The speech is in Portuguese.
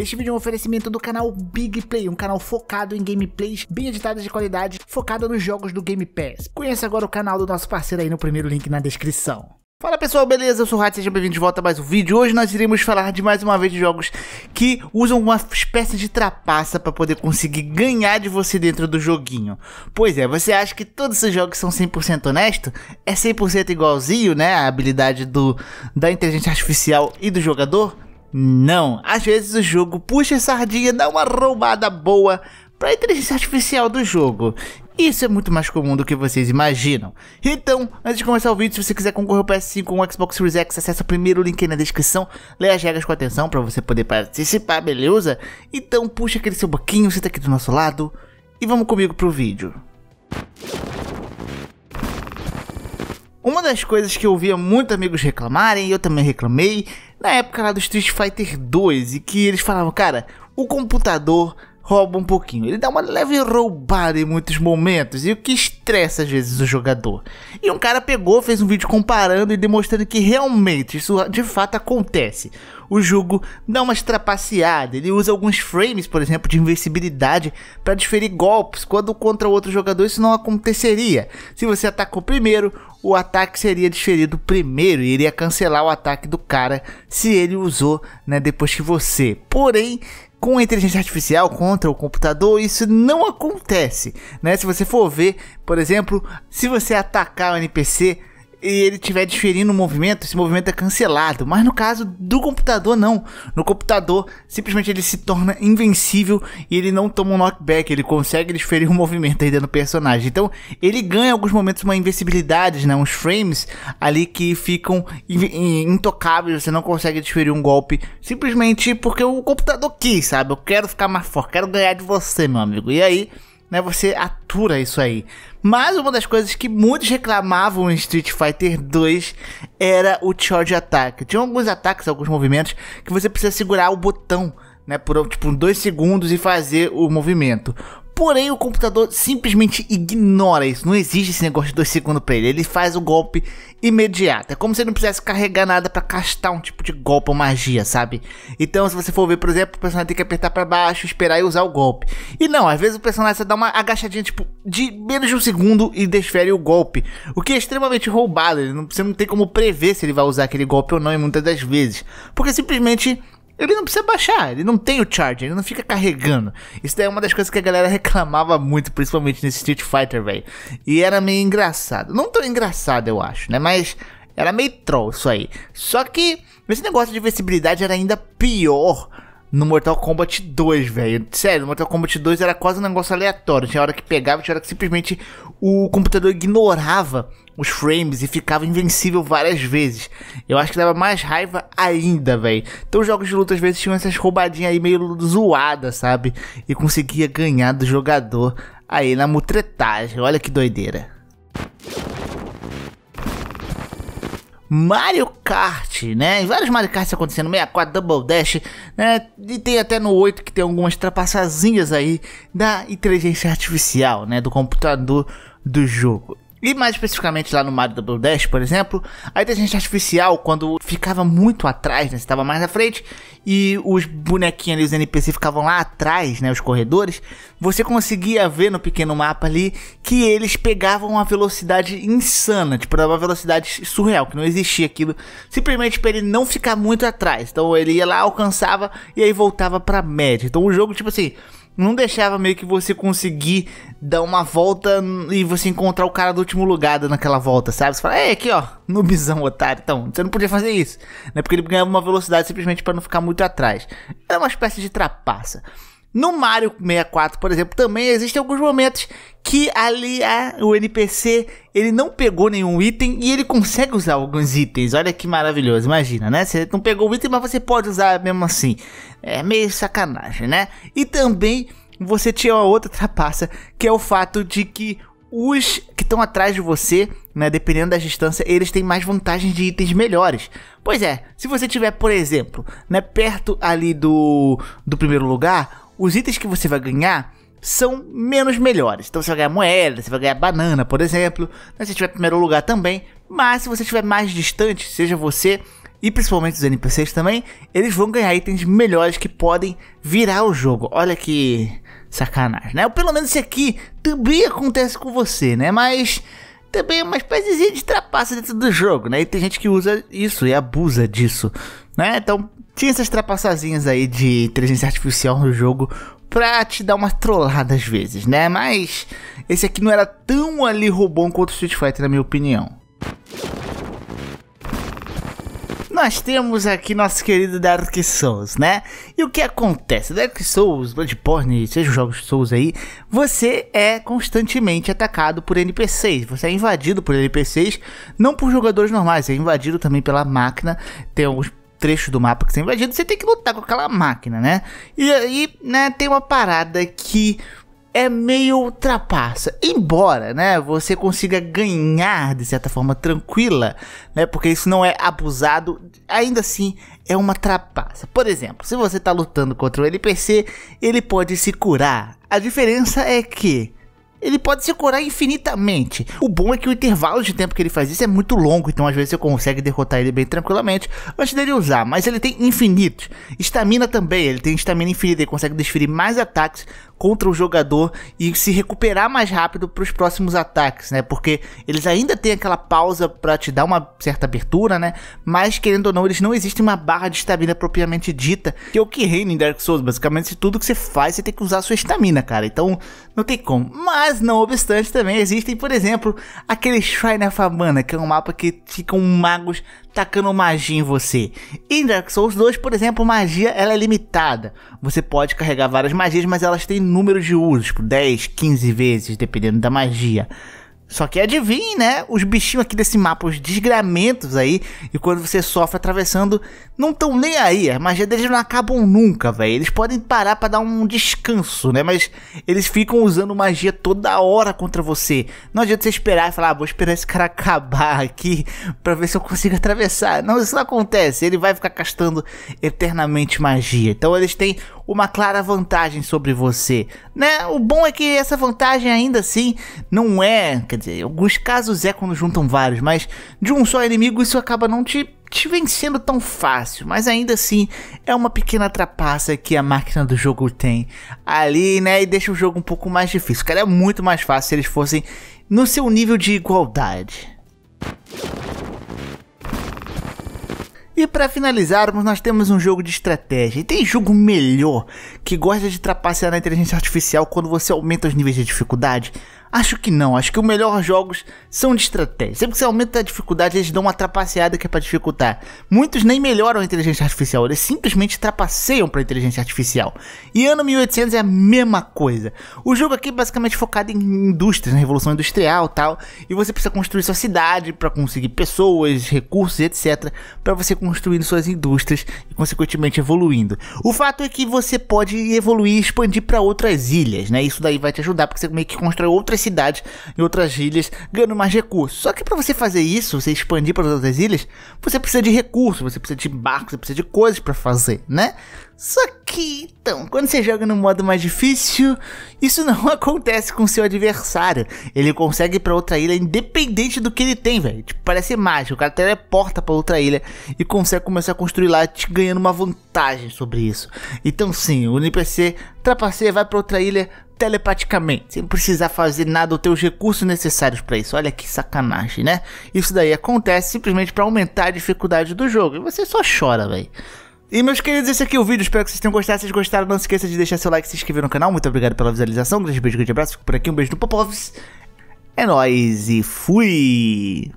Este vídeo é um oferecimento do canal Big Play, um canal focado em gameplays bem editadas de qualidade, focado nos jogos do Game Pass. Conheça agora o canal do nosso parceiro aí no primeiro link na descrição. Fala pessoal, beleza? Eu sou o Rat, sejam bem-vindos de volta a mais um vídeo. Hoje nós iremos falar de mais uma vez de jogos que usam uma espécie de trapaça para poder conseguir ganhar de você dentro do joguinho. Pois é, você acha que todos esses jogos são 100% honestos? É 100% igualzinho, né? A habilidade do da inteligência artificial e do jogador? Não, às vezes o jogo puxa a sardinha, dá uma roubada boa para a inteligência artificial do jogo. Isso é muito mais comum do que vocês imaginam. Então, antes de começar o vídeo, se você quiser concorrer ao PS5 ou Xbox Series X, acessa o primeiro link aí na descrição, leia as regras com atenção para você poder participar, beleza? Então puxa aquele seu boquinho, senta aqui do nosso lado e vamos comigo pro vídeo. Uma das coisas que eu ouvia muitos amigos reclamarem, e eu também reclamei, na época lá do Street Fighter 2 e que eles falavam, cara, o computador rouba um pouquinho. Ele dá uma leve roubada em muitos momentos. E o que estressa às vezes o jogador. E um cara pegou, fez um vídeo comparando e demonstrando que realmente isso de fato acontece. O jogo dá uma estrapaceada, ele usa alguns frames, por exemplo, de invencibilidade para diferir golpes, quando contra outro jogador isso não aconteceria. Se você atacou primeiro, o ataque seria diferido primeiro e iria cancelar o ataque do cara se ele usou né, depois que você. Porém, com a inteligência artificial contra o computador, isso não acontece, né? Se você for ver, por exemplo, se você atacar o NPC e ele estiver diferindo o movimento, esse movimento é cancelado. Mas no caso do computador, não. No computador, simplesmente ele se torna invencível e ele não toma um knockback. Ele consegue diferir o um movimento dentro do personagem. Então, ele ganha em alguns momentos uma invencibilidade, né? Uns frames ali que ficam intocáveis. Você não consegue diferir um golpe simplesmente porque o computador quis, sabe? Eu quero ficar mais forte, quero ganhar de você, meu amigo. E aí né? Você atura isso aí. Mas uma das coisas que muitos reclamavam em Street Fighter 2 era o charge attack. Tinha alguns ataques, alguns movimentos que você precisa segurar o botão, né, por tipo dois segundos e fazer o movimento. Porém, o computador simplesmente ignora isso. Não existe esse negócio de dois segundos pra ele. Ele faz o golpe imediato. É como se ele não precisasse carregar nada para castar um tipo de golpe ou magia, sabe? Então, se você for ver, por exemplo, o personagem tem que apertar para baixo, esperar e usar o golpe. E não, às vezes o personagem só dá uma agachadinha, tipo, de menos de um segundo e desfere o golpe. O que é extremamente roubado. Ele não, você não tem como prever se ele vai usar aquele golpe ou não, e muitas das vezes. Porque simplesmente ele não precisa baixar, ele não tem o charge, ele não fica carregando. Isso daí é uma das coisas que a galera reclamava muito, principalmente nesse Street Fighter, velho. E era meio engraçado. Não tão engraçado, eu acho, né? Mas era meio troll isso aí. Só que esse negócio de visibilidade era ainda pior no Mortal Kombat 2, velho. Sério, no Mortal Kombat 2 era quase um negócio aleatório. Tinha hora que pegava, tinha hora que simplesmente o computador ignorava os frames e ficava invencível várias vezes. Eu acho que dava mais raiva ainda, velho. Então os jogos de luta às vezes tinham essas roubadinhas aí meio zoadas, sabe? E conseguia ganhar do jogador aí na mutretagem. Olha que doideira. Mario Kart, né? E vários Mario Kart acontecendo, 64, Double Dash, né? E tem até no 8 que tem algumas trapaçazinhas aí da inteligência artificial, né? Do computador do jogo. E mais especificamente lá no Mario Double Dash, por exemplo, a inteligência artificial, quando ficava muito atrás, né? estava mais na frente, e os bonequinhos ali, os NPC ficavam lá atrás, né? Os corredores, você conseguia ver no pequeno mapa ali que eles pegavam uma velocidade insana, tipo, uma velocidade surreal, que não existia aquilo, simplesmente para ele não ficar muito atrás. Então ele ia lá, alcançava e aí voltava para média. Então o jogo, tipo assim, não deixava meio que você conseguir dar uma volta e você encontrar o cara do último lugar naquela volta, sabe? Você fala, é aqui ó, no bisão otário. Então, você não podia fazer isso, né? Porque ele ganhava uma velocidade simplesmente para não ficar muito atrás. Era é uma espécie de trapaça. No Mario 64, por exemplo, também existem alguns momentos que ali o NPC ele não pegou nenhum item e ele consegue usar alguns itens. Olha que maravilhoso, imagina, né? Você não pegou o item, mas você pode usar mesmo assim é meio sacanagem, né? E também você tinha uma outra trapaça, que é o fato de que os que estão atrás de você, né, dependendo da distância, eles têm mais vantagens de itens melhores. Pois é, se você tiver, por exemplo, né, perto ali do, do primeiro lugar, os itens que você vai ganhar são menos melhores. Então você vai ganhar moeda, você vai ganhar banana, por exemplo, né, se você tiver primeiro lugar também. Mas se você estiver mais distante, seja você e principalmente os NPCs também, eles vão ganhar itens melhores que podem virar o jogo. Olha que sacanagem, né? Ou pelo menos isso aqui também acontece com você, né? Mas também é uma espécie de trapaça dentro do jogo, né? E tem gente que usa isso e abusa disso, né? Então tinha essas trapaçazinhas aí de inteligência artificial no jogo pra te dar uma trollada às vezes, né? Mas esse aqui não era tão ali robô quanto o Street Fighter, na minha opinião nós temos aqui nosso querido Dark Souls, né? E o que acontece? Dark Souls, Bloodborne, seja os jogos Souls aí, você é constantemente atacado por NPCs, você é invadido por NPCs, não por jogadores normais, é invadido também pela máquina, tem alguns trecho do mapa que você é invadido, você tem que lutar com aquela máquina, né? E aí, né, tem uma parada que é meio ultrapassa. Embora, né, você consiga ganhar de certa forma tranquila, né, porque isso não é abusado, ainda assim é uma trapaça. Por exemplo, se você está lutando contra o NPC, ele pode se curar. A diferença é que ele pode se curar infinitamente. O bom é que o intervalo de tempo que ele faz isso é muito longo, então às vezes você consegue derrotar ele bem tranquilamente antes dele usar, mas ele tem infinitos. Estamina também, ele tem estamina infinita, ele consegue desferir mais ataques contra o jogador e se recuperar mais rápido para os próximos ataques, né? Porque eles ainda têm aquela pausa para te dar uma certa abertura, né? Mas querendo ou não, eles não existem uma barra de estamina propriamente dita, que é o que reina em Dark Souls, basicamente, se tudo que você faz, você tem que usar a sua estamina, cara. Então, não tem como. Mas mas não obstante, também existem, por exemplo, aquele Shrine of Amana, que é um mapa que ficam magos tacando magia em você. Em Dark Souls 2, por exemplo, magia ela é limitada. Você pode carregar várias magias, mas elas têm número de usos, tipo 10, 15 vezes, dependendo da magia. Só que adivinhe, né? Os bichinhos aqui desse mapa, os desgramentos aí, e quando você sofre atravessando, não tão nem aí. A magia deles não acabam nunca, velho. Eles podem parar para dar um descanso, né? Mas eles ficam usando magia toda hora contra você. Não adianta você esperar e falar, ah, vou esperar esse cara acabar aqui para ver se eu consigo atravessar. Não, isso não acontece. Ele vai ficar gastando eternamente magia. Então eles têm uma clara vantagem sobre você, né? O bom é que essa vantagem ainda assim não é, quer dizer, em alguns casos é quando juntam vários, mas de um só inimigo isso acaba não te te vencendo tão fácil, mas ainda assim é uma pequena trapaça que a máquina do jogo tem ali, né? E deixa o jogo um pouco mais difícil. Cara, é muito mais fácil se eles fossem no seu nível de igualdade. E para finalizarmos, nós temos um jogo de estratégia. E tem jogo melhor que gosta de trapacear na inteligência artificial quando você aumenta os níveis de dificuldade? Acho que não, acho que os melhores jogos são de estratégia. Sempre que você aumenta a dificuldade, eles dão uma trapaceada que é pra dificultar. Muitos nem melhoram a inteligência artificial, eles simplesmente trapaceiam pra inteligência artificial. E ano 1800 é a mesma coisa. O jogo aqui é basicamente focado em indústrias, na né? revolução industrial e tal, e você precisa construir sua cidade para conseguir pessoas, recursos, etc, para você construindo suas indústrias e consequentemente evoluindo. O fato é que você pode evoluir e expandir para outras ilhas, né? Isso daí vai te ajudar porque você meio que constrói outras outras cidades, em outras ilhas, ganhando mais recursos. Só que para você fazer isso, você expandir para outras ilhas, você precisa de recursos, você precisa de barcos, você precisa de coisas para fazer, né? Só que, então, quando você joga no modo mais difícil, isso não acontece com seu adversário. Ele consegue ir pra outra ilha independente do que ele tem, velho. Tipo, parece mágico. O cara teleporta pra outra ilha e consegue começar a construir lá, te ganhando uma vantagem sobre isso. Então, sim, o NPC trapaceia, vai pra outra ilha, telepaticamente, sem precisar fazer nada ou ter os recursos necessários para isso. Olha que sacanagem, né? Isso daí acontece simplesmente para aumentar a dificuldade do jogo e você só chora, velho. E meus queridos, esse aqui é o vídeo, espero que vocês tenham gostado. Se vocês gostaram, não se esqueça de deixar seu like, se inscrever no canal. Muito obrigado pela visualização, um grande beijo, grande abraço, fico por aqui, um beijo do Popovs. É nóis e fui!